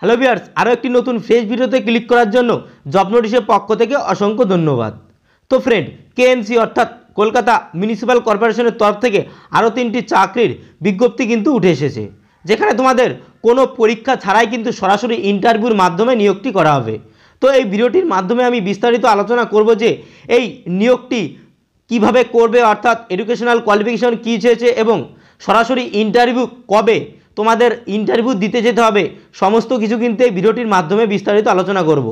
Hello বিয়ার্স আরও একটি নতুন ফ্রেশ ভিডিওতে ক্লিক করার জন্য জব নোটিশের পক্ষ থেকে অসংখ্য ধন্যবাদ তো ফ্রেন্ড কেএনসি অর্থাৎ কলকাতা মিউনিসিপ্যাল কর্পোরেশনের তরফ থেকে আরও তিনটি চাকরির বিজ্ঞপ্তি কিন্তু উঠে এসেছে যেখানে তোমাদের কোনো পরীক্ষা ছাড়াই কিন্তু সরাসরি ইন্টারভিউর মাধ্যমে নিয়োগটি করা হবে তো এই ভিডিওটির মাধ্যমে আমি বিস্তারিত আলোচনা করব যে এই নিয়োগটি কিভাবে করবে অর্থাৎ এডুকেশনাল কোয়ালিফিকেশন কী চেয়েছে এবং সরাসরি ইন্টারভিউ কবে তোমাদের ইন্টারভিউ দিতে যেতে হবে সমস্ত কিছু কিন্তু এই ভিডিওটির মাধ্যমে বিস্তারিত আলোচনা করব।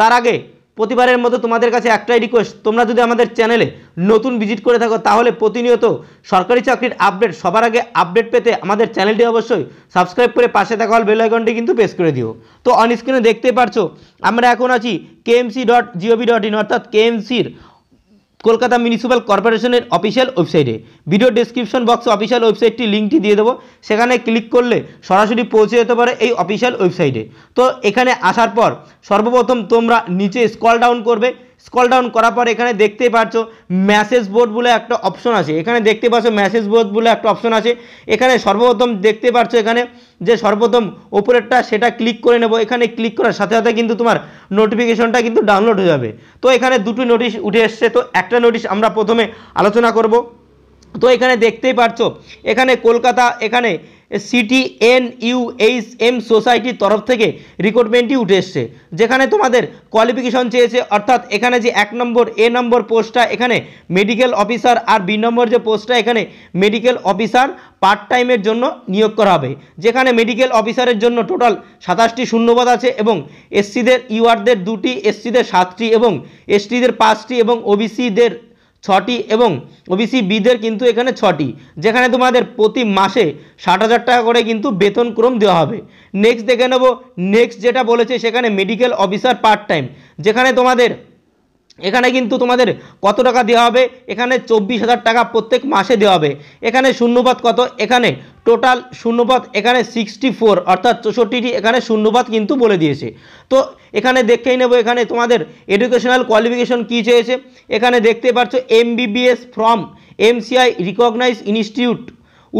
তার আগে প্রতিবারের মতো তোমাদের কাছে একটাই রিকোয়েস্ট তোমরা যদি আমাদের চ্যানেলে নতুন ভিজিট করে থাকো তাহলে প্রতিনিয়ত সরকারি চাকরির আপডেট সবার আগে আপডেট পেতে আমাদের চ্যানেলটি অবশ্যই সাবস্ক্রাইব করে পাশে থাকা হল বেলাইকনটি কিন্তু প্রেস করে দিও তো অনস্ক্রিনে দেখতে পারছো আমরা এখন আছি KMC dot GOV dot in অর্থাৎ কেএমসির কলকাতা মিউনিসিপ্যাল কর্পোরেশনের অফিসিয়াল ওয়েবসাইটে ভিডিও ডিসক্রিপশন বক্সে অফিসিয়াল ওয়েবসাইটটি লিঙ্কটি দিয়ে দেবো সেখানে ক্লিক করলে সরাসরি পৌঁছে যেতে পারে এই অফিসিয়াল ওয়েবসাইটে তো এখানে আসার পর সর্বপ্রথম তোমরা নিচে স্কল ডাউন করবে স্কল ডাউন করার পর এখানে দেখতে পাচ্ছ ম্যাসেজ বোর্ড বলে একটা অপশন আছে এখানে দেখতে পাচ্ছ ম্যাসেজ বোর্ড বলে একটা অপশন আছে এখানে সর্বপ্রথম দেখতে পাচ্ছ এখানে যে সর্বপ্রথম ওপরেরটা সেটা ক্লিক করে নেব এখানে ক্লিক করার সাথে সাথে কিন্তু তোমার নোটিফিকেশনটা কিন্তু ডাউনলোড হয়ে যাবে তো এখানে দুটো নোটিশ উঠে এসছে তো একটা নোটিশ আমরা প্রথমে আলোচনা করব তো এখানে দেখতেই পাচ্ছ এখানে কলকাতা এখানে city N U H M সোসাইটির তরফ থেকে রিক্রুটমেন্টই উঠে এসছে যেখানে তোমাদের কোয়ালিফিকেশন চেয়েছে অর্থাৎ এখানে যে এক নম্বর এ নম্বর পোস্টটা এখানে মেডিকেল অফিসার আর বি নম্বর যে পোস্টটা এখানে মেডিকেল অফিসার পার্ট টাইমের জন্য নিয়োগ করা হবে যেখানে মেডিকেল অফিসারের জন্য টোটাল সাতাশটি শূন্যপদ আছে এবং এসসিদের ইউআরদের দুটি এসসিদের সাতটি এবং এসটিদের পাঁচটি এবং ওবিসিদের ছটি এবং ওবিসি বিদের কিন্তু এখানে ছটি যেখানে তোমাদের প্রতি মাসে ষাট হাজার টাকা করে কিন্তু বেতন ক্রম দেওয়া হবে নেক্সট দেখে নেব নেক্সট যেটা বলেছে সেখানে মেডিকেল অফিসার পার্ট টাইম যেখানে তোমাদের এখানে কিন্তু তোমাদের কত টাকা দেওয়া হবে এখানে চব্বিশ হাজার টাকা প্রত্যেক মাসে দেওয়া হবে এখানে শূন্যপাত কত এখানে টোটাল শূন্যপাত এখানে সিক্সটি ফোর অর্থাৎ চৌষট্টিটি এখানে শূন্যপাত কিন্তু বলে দিয়েছে তো এখানে দেখেই নেব এখানে তোমাদের এডুকেশনাল কোয়ালিফিকেশন কী চেয়েছে এখানে দেখতে পাচ্ছ MBBS from MCI recognise institute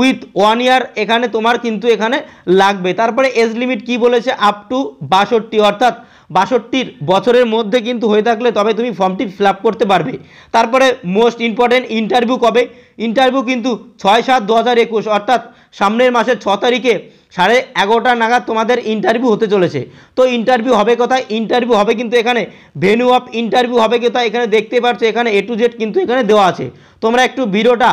with one year এখানে তোমার কিন্তু এখানে লাগবে তারপরে এজ লিমিট কি বলেছে আপ টু বাষট্টি অর্থাৎ বাষট্টির বছরের মধ্যে কিন্তু হয়ে থাকলে তবে তুমি ফর্মটি ফিল করতে পারবে তারপরে মোস্ট ইম্পর্টেন্ট ইন্টারভিউ কবে ইন্টারভিউ কিন্তু ছয় সাত দু হাজার একুশ অর্থাৎ সামনের মাসের ছ তারিখে সাড়ে এগারোটা নাগাদ তোমাদের ইন্টারভিউ হতে চলেছে তো ইন্টারভিউ হবে কোথায় ইন্টারভিউ হবে কিন্তু এখানে ভেনু অফ ইন্টারভিউ হবে কোথায় এখানে দেখতে পাচ্ছ এখানে এ টু জেড কিন্তু এখানে দেওয়া আছে তোমরা একটু ভিডিওটা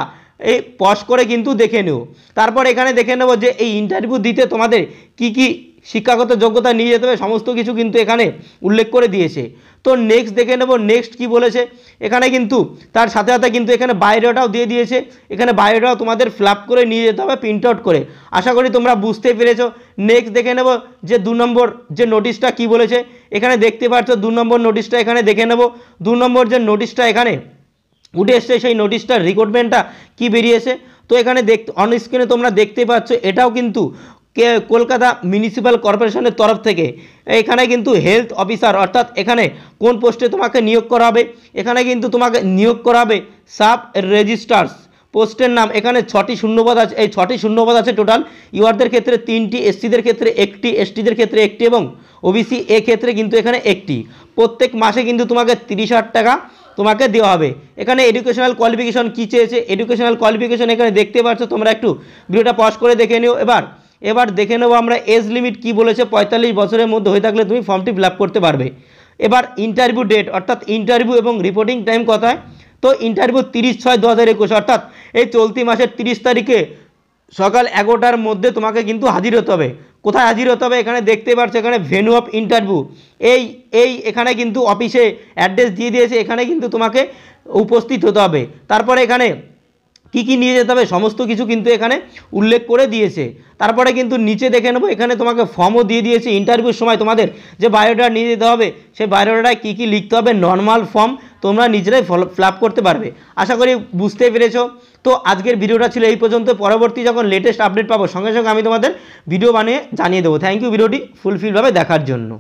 এই পশ করে কিন্তু দেখে নিও তারপর এখানে দেখে নেব যে এই ইন্টারভিউ দিতে তোমাদের কি কি শিক্ষাগত যোগ্যতা নিয়ে যেতে হবে সমস্ত কিছু কিন্তু এখানে উল্লেখ করে দিয়েছে তো নেক্সট দেখে নেব নেক্সট কি বলেছে এখানে কিন্তু তার সাথে সাথে কিন্তু এখানে বায়োডাটাও দিয়ে দিয়েছে এখানে বায়োডাটাও তোমাদের ফ্ল্যাপ করে নিয়ে যেতে হবে প্রিন্ট আউট করে আশা করি তোমরা বুঝতে পেরেছো নেক্সট দেখে নেব যে দু নম্বর যে নোটিশটা কি বলেছে এখানে দেখতে পাচ্ছ দু নম্বর নোটিশটা এখানে দেখে নেব দু নম্বর যে নোটিশটা এখানে উঠে এসছে সেই নোটিশটার রিক্রুটমেন্টটা কি বেরিয়েছে তো এখানে দেখ অন স্ক্রিনে তোমরা দেখতে পাচ্ছ এটাও কিন্তু কলকাতা মিউনিসিপ্যাল কর্পোরেশনের তরফ থেকে এখানে কিন্তু হেলথ অফিসার অর্থাৎ এখানে কোন পোস্টে তোমাকে নিয়োগ করা হবে এখানে কিন্তু তোমাকে নিয়োগ করা হবে সাব রেজিস্ট্রার্স পোস্টের নাম এখানে ছটি শূন্যপদ আছে এই ছটি শূন্যপদ আছে টোটাল ইউআরদের ক্ষেত্রে তিনটি এসসিদের ক্ষেত্রে একটি এসটিদের ক্ষেত্রে একটি এবং ওবিসি এ ক্ষেত্রে কিন্তু এখানে একটি প্রত্যেক মাসে কিন্তু তোমাকে তিরিশ হাজার টাকা তোমাকে দেওয়া হবে এখানে এডুকেশনাল কোয়ালিফিকেশন কী চেয়েছে এডুকেশনাল কোয়ালিফিকেশন এখানে দেখতে পাচ্ছ তোমরা একটু ভিডিওটা পজ করে দেখে নিও এবার এবার দেখে নেবো আমরা এজ লিমিট কি বলেছে পঁয়তাল্লিশ বছরের মধ্যে হয়ে থাকলে তুমি ফর্মটি ফিল করতে পারবে এবার ইন্টারভিউ ডেট অর্থাৎ ইন্টারভিউ এবং রিপোর্টিং টাইম কথায় তো ইন্টারভিউ তিরিশ ছয় দু হাজার একুশ অর্থাৎ এই চলতি মাসের তিরিশ তারিখে সকাল এগারোটার মধ্যে তোমাকে কিন্তু হাজির হতে হবে কোথায় হাজির হতে হবে এখানে দেখতে পাচ্ছ এখানে ভেনু অফ ইন্টারভিউ এই এই এখানে কিন্তু অফিসে অ্যাড্রেস দিয়ে দিয়েছে এখানে কিন্তু তোমাকে উপস্থিত হতে হবে তারপরে এখানে কী কী নিয়ে যেতে হবে সমস্ত কিছু কিন্তু এখানে উল্লেখ করে দিয়েছে তারপরে কিন্তু নিচে দেখে নেবো এখানে তোমাকে ফর্মও দিয়ে দিয়েছে ইন্টারভিউর সময় তোমাদের যে বায়োডাটা নিয়ে যেতে হবে সেই বায়োডাটায় কী কী লিখতে হবে নর্মাল ফর্ম তোমরা নিজেরাই ফ্লাপ করতে পারবে আশা করি বুঝতে পেরেছো তো আজকের ভিডিওটা ছিল এই পর্যন্ত পরবর্তী যখন লেটেস্ট আপডেট পাবো সঙ্গে সঙ্গে আমি তোমাদের ভিডিও বানিয়ে জানিয়ে দেবো থ্যাংক ইউ ভিডিওটি ফুলফিলভাবে দেখার জন্য